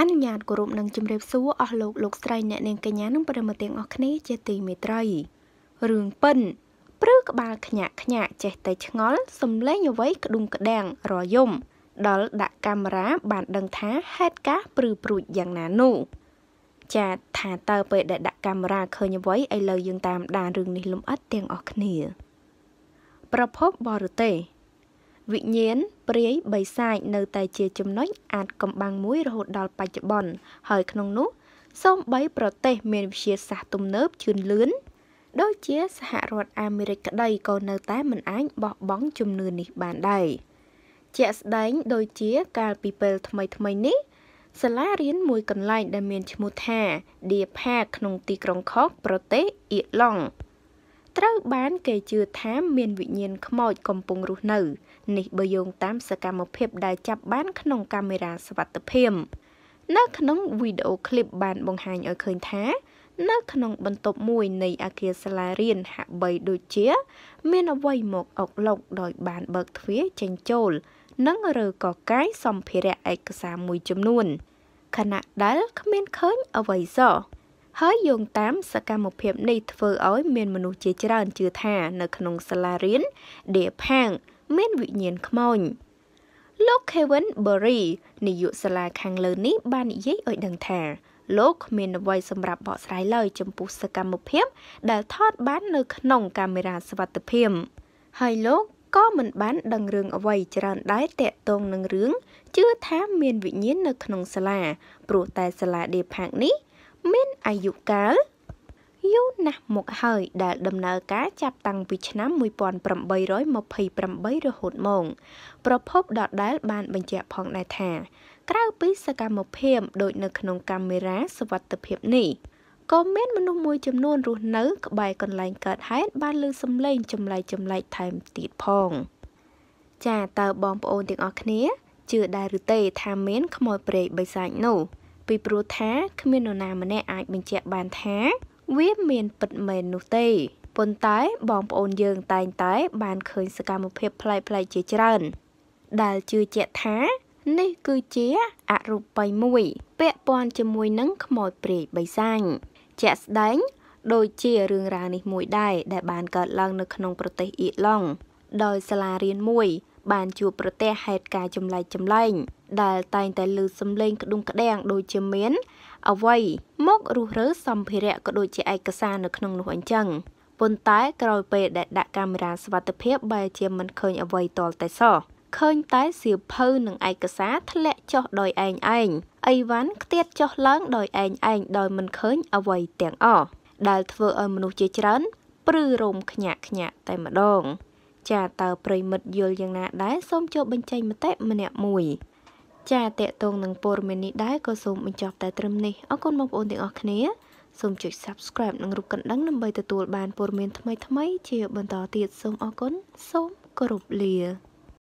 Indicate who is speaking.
Speaker 1: អនុញ្ញាតគោរពនិងជម្រាបសួរអស់លោកលោកស្រីអ្នកនាងកញ្ញានិងប្រិមត្តទាំងអស់គ្នាជាទីមេត្រីរឿងប៉ិនព្រឺក្បាលខ្ញាក់ខ្ញាក់ចេះតែឆ្ងល់សំឡេងអ្វីក្ដុងក្ដាំងរយំដល់ដាក់កាមេរ៉ាបានដឹងថាហេតុការព្រឺព្រួចយ៉ាងណានោះចាថាតើពេលដែលដាក់កាមេរ៉ាឃើញអ្វីឥឡូវយើងតាមដានរឿងនេះលំអិតទាំងអស់គ្នា ប្រភពបរទេសវិញ្ញាណព្រាយបិសាចនៅតែជាចំណុចអាចកំបាំងមួយរហូតដល់បច្ចុប្បន្នហើយក្នុងនោះសូម្បីប្រទេសមានវិជាសាស្ត្រទំនើបជឿនលឿនដូចជាសហរដ្ឋអាមេរិកក្តីក៏នៅតែមិនអាចបោះបង់ជំនឿនេះបានដែរជាក់ស្ដែង ដូចជាកាលពីពេលថ្មីថ្មីនេះសាលារៀនមួយកន្លែងដែលមានឈ្មោះថា Deer Park ក្នុងទីក្រុង Cork ប្រទេសអៀឡង់ត្រូវបានគេជឿថាមានវិញ្ញាណខ្មោចកំពុងរស់នៅនេះបើយោងតាមសកម្មភាពដែលចាប់បានក្នុងកាមេរ៉ាសវត្ថិភាពនៅក្នុងវីដេអូឃ្លីបបានបង្ហាញឲ្យឃើញថា នៅ ក្នុងបន្ទប់មួយ នៃអាគារសាលារៀនហាក់បីដូចជា មានអ្វីមកអុកឡុកដោយបានបើកទ្វារចេញចូលនិងឬក៏កាយសម្ភារៈឯកសារមួយចំនួនខណៈដែលគ្មានឃើញអ្វីសោះហើយយោងតាមសកម្មភាពនេះធ្វើឲ្យ មានមនុស្សជាច្រើនជឿថា នៅ ក្នុងសាលារៀនដេផាំងមានវិញ្ញាណខ្មោចលោក Kevin Berry នាយកសាលាខាងលើនេះបាននិយាយឲ្យដឹងថាលោកគ្មានអ្វីសម្រាប់បកស្រាយឡើយចំពោះសកម្មភាពដែលថត បាន នៅក្នុងកាមេរ៉ាសវត្ថិភាព ហើយលោកក៏មិនបានដឹងរឿងអ្វីច្រើនដែរតាក់ទងនឹងរឿងជឿថាមាន វិញ្ញាណនៅ ក្នុងសាលាព្រោះតែសាលាដេផាកនេះមានអាយុកាលយូរណាស់មកហើយដែលដំណើរការចាប់តាំងពីឆ្នាំ1828រហូតមកប្រភពដដែលបានបញ្ជាក់ផងដែរថាក្រៅពីសកម្មភាពដូចនៅក្នុងកាមេរ៉ាសវត្ថិភាពនេះក៏មានមនុស្សមួយចំនួនរស់នៅក្បែរកន្លែងកើតហេតុបានលើសំឡេងចម្លែកចម្លែកថែមទៀតផងចាតើបងប្អូនទាំងអស់គ្នាជឿដែរឬទេថាមានខ្មោចព្រៃបិសាចនោះពីព្រោះថាគ្មាននរណាម្នាក់អាចបញ្ជាក់បានថា វាមានពិតមែននោះទេប៉ុន្តែបងប្អូនយើងតែងតែបានឃើញសកម្មភាពប្លែកៗជាច្រើនដែលជឿជាក់ថា នេះគឺជាអរូបីមួយពាក់ព័ន្ធជាមួយនឹងខ្មោចព្រាយបិសាញជាក់ស្ដែងដូចជារឿងរ៉ាវនេះមួយដែរដែលបានកើតឡើងនៅក្នុងប្រទេសអ៊ីឡង់ដោយសាលារៀនមួយបានជួបប្រទះហេតុការណ៍ចម្លែកចម្លែងដែលតែងតែលើសំឡេង ក្ដុងក្ដាងដូចជាមានអ្វីមករុះរើសម្ភារៈក៏ដូចជាឯកសារនៅក្នុងនោះអញ្ចឹងប៉ុន្តែ ក្រោយពេលដែលដាក់កាមេរ៉ាសុវត្ថិភាពបែរជាមិនឃើញអ្វីតលតែសោះឃើញតែសៀវភៅ និងឯកសារធ្លាក់ចុះដោយឯងឯងអីវ៉ាន់ខ្ទាតចុះឡើងដោយឯងឯងដោយមិនឃើញអ្វីទាំងអស់ដែលធ្វើឲ្យមនុស្សជាច្រើនព្រឺរោមខ្ញាក់ខ្ញាក់តែម្ដង។ចាតើប្រិមិត្តយល់យ៉ាងណាដែរសូមចូលបញ្ចេញមតិម្នាក់មួយចាតកតងនឹងព័ត៌មាននេះដែរក៏សូមបញ្ចប់តែត្រឹមនេះអរគុណបងប្អូនទាំងអស់គ្នាសូមចុច Subscribe និងរូបកណ្ដឹងដើម្បីទទួលបានព័ត៌មានថ្មីៗជា បន្តទៀតសូមអរគុណសូមគោរពលា